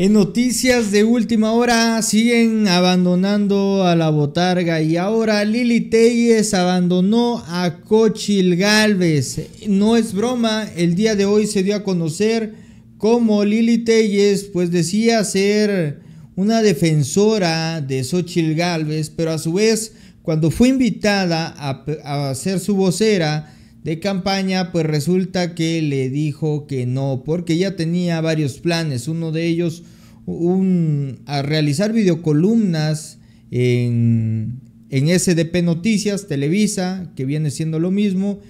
En noticias de última hora siguen abandonando a la botarga y ahora Lili Telles abandonó a Cochil Galvez. No es broma, el día de hoy se dio a conocer cómo Lili Telles pues decía ser una defensora de Xochil Galvez, pero a su vez cuando fue invitada a, a ser su vocera, de campaña, pues resulta que le dijo que no, porque ya tenía varios planes, uno de ellos un, a realizar videocolumnas en, en SDP Noticias, Televisa, que viene siendo lo mismo,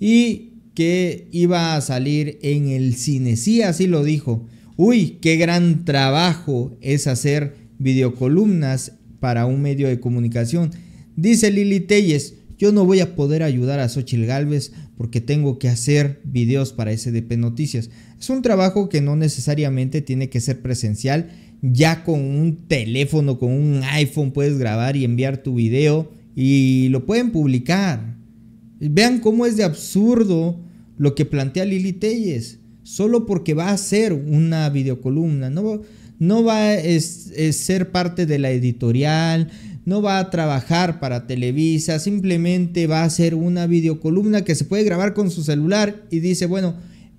y que iba a salir en el cine, sí, así lo dijo. Uy, qué gran trabajo es hacer videocolumnas para un medio de comunicación. Dice Lili Telles, yo no voy a poder ayudar a Xochil Galvez porque tengo que hacer videos para SDP Noticias. Es un trabajo que no necesariamente tiene que ser presencial. Ya con un teléfono, con un iPhone puedes grabar y enviar tu video y lo pueden publicar. Vean cómo es de absurdo lo que plantea Lili Telles. Solo porque va a ser una videocolumna, no, no va a ser parte de la editorial, no va a trabajar para Televisa, simplemente va a hacer una videocolumna que se puede grabar con su celular y dice, bueno,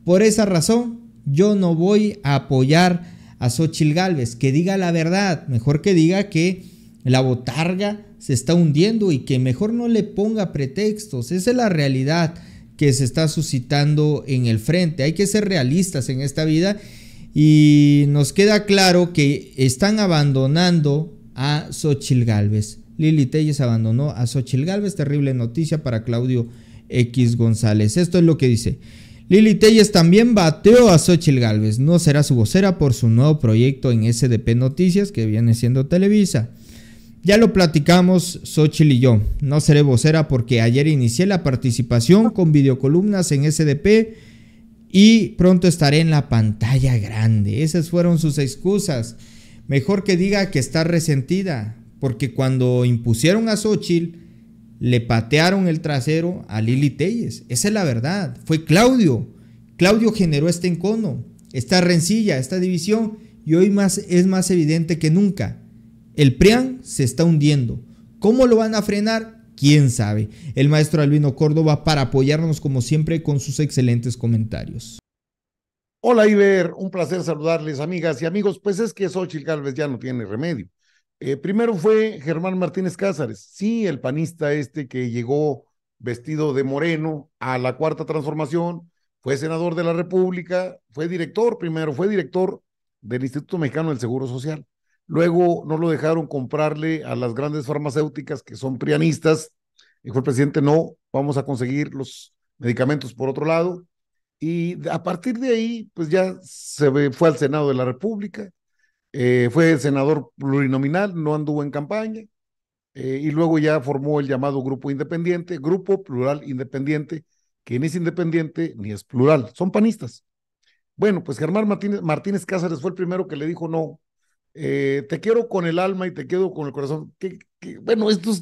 por esa razón yo no voy a apoyar a Xochil Gálvez. que diga la verdad, mejor que diga que la botarga se está hundiendo y que mejor no le ponga pretextos, esa es la realidad que se está suscitando en el frente, hay que ser realistas en esta vida y nos queda claro que están abandonando a Xochil Gálvez. Lili Telles abandonó a Xochil Gálvez, terrible noticia para Claudio X González. Esto es lo que dice. Lili Telles también bateó a Xochil Gálvez, no será su vocera por su nuevo proyecto en SDP Noticias que viene siendo Televisa. Ya lo platicamos Xochil y yo. No seré vocera porque ayer inicié la participación con videocolumnas en SDP y pronto estaré en la pantalla grande. Esas fueron sus excusas. Mejor que diga que está resentida, porque cuando impusieron a Xochitl, le patearon el trasero a Lili Telles. Esa es la verdad. Fue Claudio. Claudio generó este encono, esta rencilla, esta división, y hoy más, es más evidente que nunca. El PRIAN se está hundiendo. ¿Cómo lo van a frenar? ¿Quién sabe? El maestro Albino Córdoba para apoyarnos como siempre con sus excelentes comentarios. Hola Iber, un placer saludarles amigas y amigos. Pues es que Xochitl Gálvez ya no tiene remedio. Eh, primero fue Germán Martínez Cázares, sí, el panista este que llegó vestido de moreno a la cuarta transformación, fue senador de la República, fue director primero, fue director del Instituto Mexicano del Seguro Social. Luego no lo dejaron comprarle a las grandes farmacéuticas que son prianistas. Dijo el presidente, no, vamos a conseguir los medicamentos por otro lado. Y a partir de ahí, pues ya se fue al Senado de la República, eh, fue senador plurinominal, no anduvo en campaña, eh, y luego ya formó el llamado Grupo Independiente, Grupo Plural Independiente, que ni es independiente ni es plural, son panistas. Bueno, pues Germán Martínez, Martínez Cáceres fue el primero que le dijo, no, eh, te quiero con el alma y te quiero con el corazón. bueno, estos,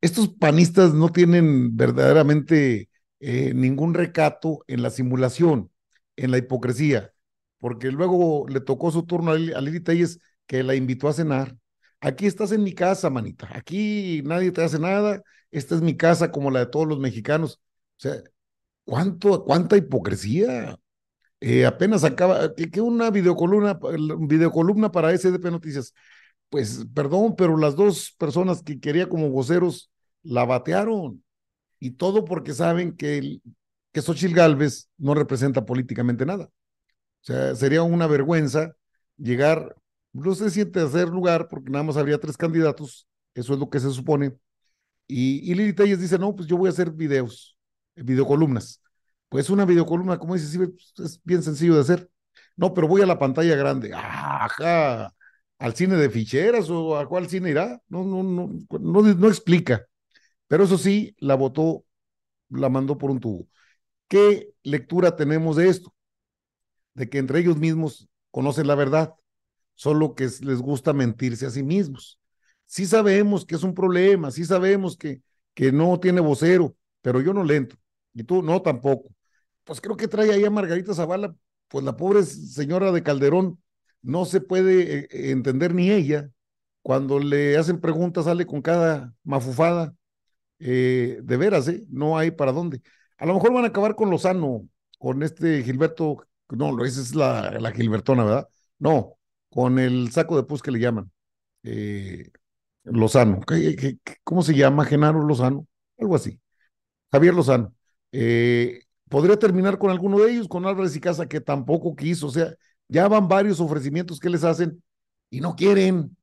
estos panistas no tienen verdaderamente eh, ningún recato en la simulación, en la hipocresía, porque luego le tocó su turno a, Lili Telles que la invitó a cenar. Aquí estás en mi casa, manita. Aquí nadie te hace nada. Esta es mi casa como la de todos los mexicanos. O sea, ¿cuánto, cuánta hipocresía? Eh, apenas acaba, que, una videocolumna, videocolumna para SDP Noticias. Pues perdón, pero las dos personas que quería como voceros la batearon y todo porque saben que, el, que Xochitl Galvez no representa políticamente nada. O sea, sería una vergüenza llegar, no sé si en tercer lugar, porque nada más habría tres candidatos, eso es lo que se supone. Y, y Lili Telles dice, no, pues yo voy a hacer videos, videocolumnas. Pues una videocolumna, como dice, pues, es bien sencillo de hacer. No, pero voy a la pantalla grande. Ajá, al cine de ficheras o a cuál cine irá. no, no, no, no explica. Pero eso sí, la votó, la mandó por un tubo. ¿Qué lectura tenemos de esto? De que entre ellos mismos conocen la verdad, solo que les gusta mentirse a sí mismos. Sí sabemos que es un problema, sí sabemos que, que no tiene vocero, pero yo no le entro. Y tú no tampoco. Pues creo que trae ahí a Margarita Zavala, pues la pobre señora de Calderón no se puede eh, entender ni ella. Cuando le hacen preguntas, sale con cada mafufada eh, de veras, ¿eh? No hay para dónde. A lo mejor van a acabar con Lozano, con este Gilberto, no, esa es la, la Gilbertona, ¿verdad? No, con el saco de pus que le llaman. Eh, Lozano, ¿Qué, cómo se llama? Genaro Lozano, algo así. Javier Lozano. Eh, podría terminar con alguno de ellos, con Álvarez y Casa, que tampoco quiso. O sea, ya van varios ofrecimientos que les hacen y no quieren,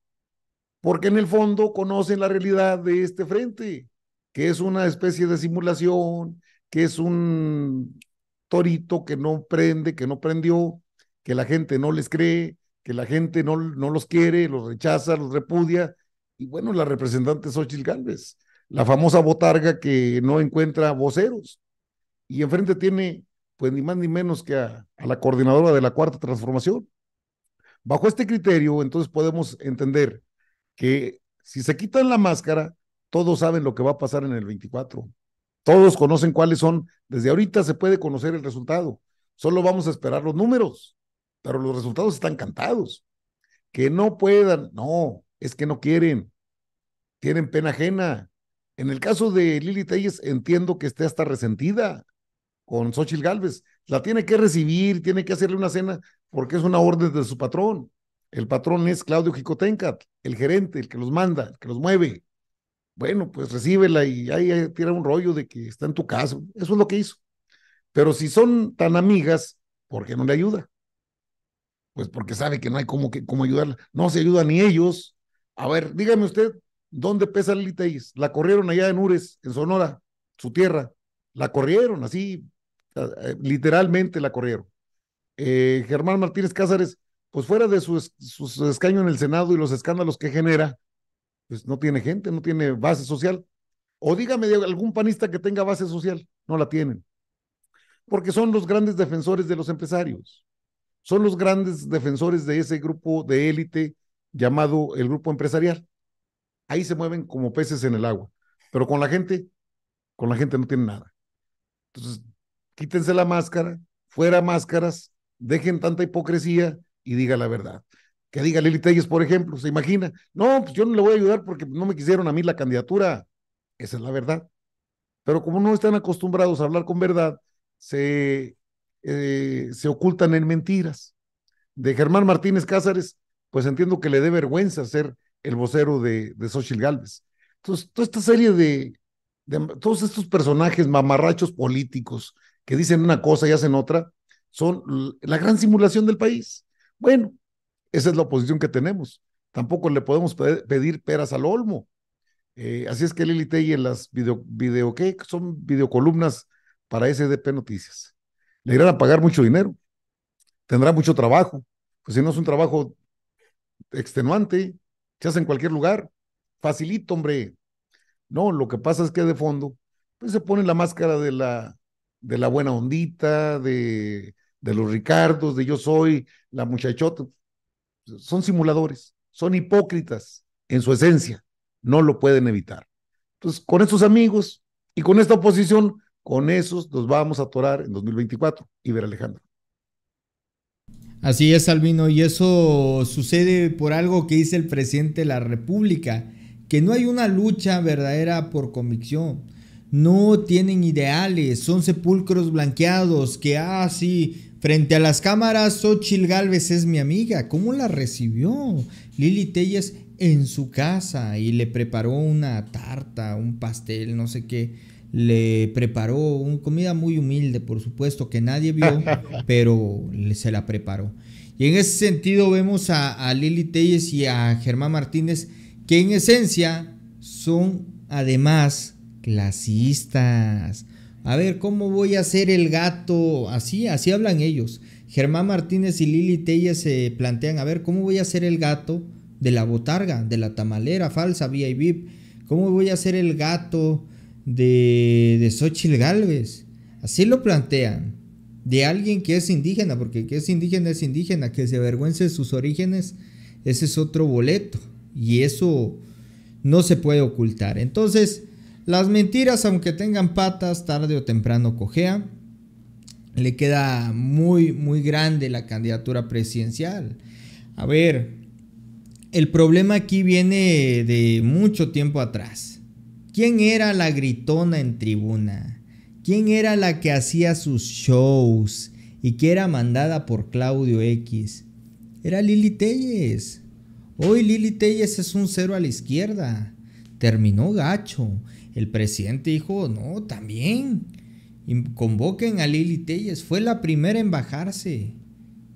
porque en el fondo conocen la realidad de este frente que es una especie de simulación, que es un torito que no prende, que no prendió, que la gente no les cree, que la gente no, no los quiere, los rechaza, los repudia. Y bueno, la representante Xochitl Gálvez, la famosa botarga que no encuentra voceros. Y enfrente tiene, pues ni más ni menos que a la coordinadora de la Cuarta Transformación. Bajo este criterio, entonces podemos entender que si se quitan la máscara, todos saben lo que va a pasar en el 24. Todos conocen cuáles son. Desde ahorita se puede conocer el resultado. Solo vamos a esperar los números, pero los resultados están cantados. Que no puedan, no, es que no quieren. Tienen pena ajena. En el caso de Lili Telles, entiendo que esté hasta resentida con Xochitl Galvez. La tiene que recibir, tiene que hacerle una cena, porque es una orden de su patrón. El patrón es Claudio Jicotencat, el gerente, el que los manda, el que los mueve bueno, pues recíbela y ahí tira un rollo de que está en tu casa. Eso es lo que hizo. Pero si son tan amigas, ¿por qué no le ayuda? Pues porque sabe que no hay cómo, ayudarla. No se ayuda ni ellos. A ver, dígame usted, ¿dónde pesa el Is? La corrieron allá en Ures, en Sonora, su tierra. La corrieron, así, ah, eh, literalmente la corrieron. Eh, Germán Martínez Cázares, pues fuera de su, escaño en el Senado y los escándalos que genera, pues no tiene gente, no tiene base social. O dígame algún panista que tenga base social, no la tienen. Porque son los grandes defensores de los empresarios, son los grandes defensores de ese grupo de élite llamado el grupo empresarial. Ahí se mueven como peces en el agua, pero con la gente, con la gente no tienen nada. Entonces, quítense la máscara, fuera máscaras, dejen tanta hipocresía y diga la verdad que diga Lili Telles, por ejemplo, se imagina, no, pues yo no le voy a ayudar porque no me quisieron a mí la candidatura. Esa es la verdad. Pero como no están acostumbrados a hablar con verdad, se, eh, se ocultan en mentiras. De Germán Martínez Cázares, pues entiendo que le dé vergüenza ser el vocero de, de Gálvez. Galvez. Entonces, toda esta serie de, todos estos personajes mamarrachos políticos que dicen una cosa y hacen otra, son la gran simulación del país. Bueno, esa es la oposición que tenemos. Tampoco le podemos pedir peras al olmo. Eh, así es que Lili y en las video, son videocolumnas para SDP Noticias. Le irán a pagar mucho dinero. Tendrá mucho trabajo. Pues si no es un trabajo extenuante, se hace en cualquier lugar. Facilito, hombre. No, lo que pasa es que de fondo, pues se pone la máscara de la, de la buena ondita, de, de los Ricardos, de yo soy la muchachota son simuladores, son hipócritas en su esencia, no lo pueden evitar. Entonces, con estos amigos y con esta oposición, con esos nos vamos a atorar en 2024 y ver Alejandro. Así es, Albino, y eso sucede por algo que dice el presidente de la República, que no hay una lucha verdadera por convicción. No tienen ideales, son sepulcros blanqueados que, ah, sí, Frente a las cámaras, Xochil Gálvez es mi amiga. ¿Cómo la recibió? Lili Telles en su casa y le preparó una tarta, un pastel, no sé qué. Le preparó una comida muy humilde, por supuesto, que nadie vio, pero se la preparó. Y en ese sentido vemos a, a Lili Telles y a Germán Martínez, que en esencia son además clasistas. A ver, ¿cómo voy a hacer el gato? Así, así hablan ellos. Germán Martínez y Lili Tella se plantean, a ver, ¿cómo voy a hacer el gato de la botarga, de la tamalera falsa VIP? ¿Cómo voy a hacer el gato de, de Xochitl Galvez? Así lo plantean. De alguien que es indígena, porque que es indígena es indígena, que se avergüence de sus orígenes, ese es otro boleto. Y eso no se puede ocultar. Entonces, las mentiras, aunque tengan patas, tarde o temprano cojea. Le queda muy, muy grande la candidatura presidencial. A ver, el problema aquí viene de mucho tiempo atrás. ¿Quién era la gritona en tribuna? ¿Quién era la que hacía sus shows y que era mandada por Claudio X? Era Lili Telles. Hoy Lili Telles es un cero a la izquierda terminó gacho. El presidente dijo, no, también, convoquen a Lili Telles, fue la primera en bajarse.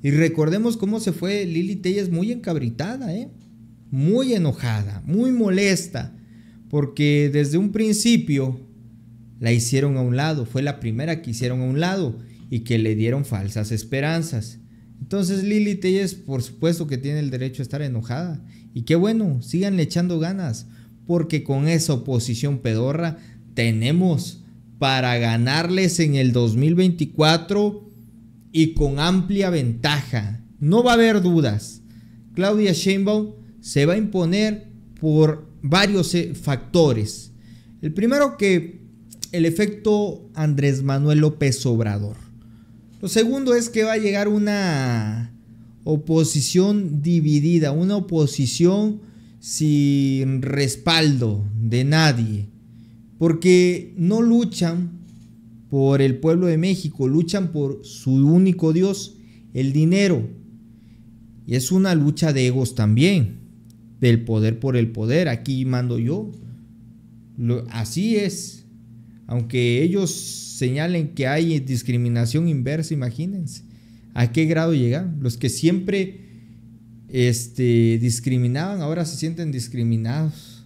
Y recordemos cómo se fue Lili Telles muy encabritada, ¿eh? muy enojada, muy molesta, porque desde un principio la hicieron a un lado, fue la primera que hicieron a un lado y que le dieron falsas esperanzas. Entonces Lili Telles por supuesto que tiene el derecho a estar enojada. Y qué bueno, sigan echando ganas, porque con esa oposición pedorra tenemos para ganarles en el 2024 y con amplia ventaja. No va a haber dudas. Claudia Sheinbaum se va a imponer por varios eh, factores. El primero que el efecto Andrés Manuel López Obrador. Lo segundo es que va a llegar una oposición dividida, una oposición sin respaldo de nadie, porque no luchan por el pueblo de México, luchan por su único Dios, el dinero. Y es una lucha de egos también, del poder por el poder, aquí mando yo. así es, aunque ellos señalen que hay discriminación inversa, imagínense, a qué grado llegan los que siempre este, discriminaban, ahora se sienten discriminados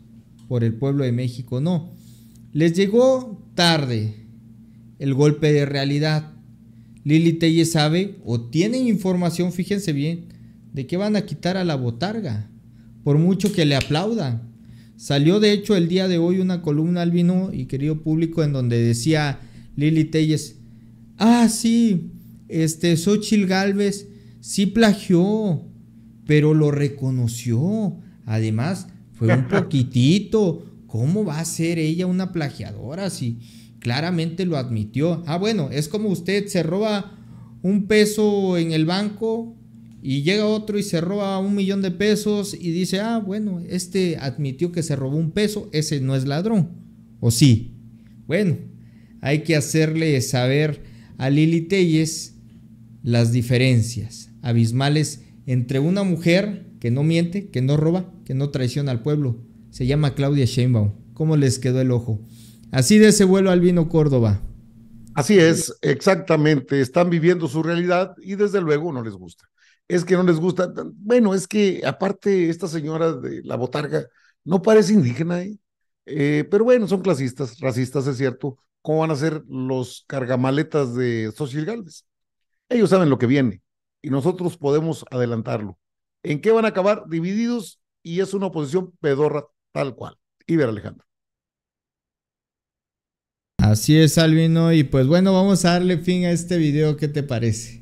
por el pueblo de México. No, les llegó tarde el golpe de realidad. Lili Telle sabe o tiene información, fíjense bien, de que van a quitar a la botarga, por mucho que le aplaudan. Salió de hecho el día de hoy una columna al vino y querido público en donde decía Lili Telles, ah sí, este Sochil Galvez sí plagió pero lo reconoció. Además, fue un poquitito. ¿Cómo va a ser ella una plagiadora si claramente lo admitió? Ah, bueno, es como usted se roba un peso en el banco y llega otro y se roba un millón de pesos y dice, ah, bueno, este admitió que se robó un peso, ese no es ladrón. ¿O sí? Bueno, hay que hacerle saber a Lili Telles las diferencias abismales entre una mujer que no miente, que no roba, que no traiciona al pueblo. Se llama Claudia Sheinbaum. ¿Cómo les quedó el ojo? Así de ese vuelo vino Córdoba. Así es, exactamente. Están viviendo su realidad y desde luego no les gusta. Es que no les gusta. Bueno, es que aparte esta señora de la botarga no parece indígena, ¿eh? Eh, pero bueno, son clasistas, racistas, es cierto. ¿Cómo van a ser los cargamaletas de Sosil Galvez? Ellos saben lo que viene y nosotros podemos adelantarlo. ¿En qué van a acabar? Divididos y es una oposición pedorra tal cual. Iber Alejandro. Así es, Alvino Y pues bueno, vamos a darle fin a este video. ¿Qué te parece?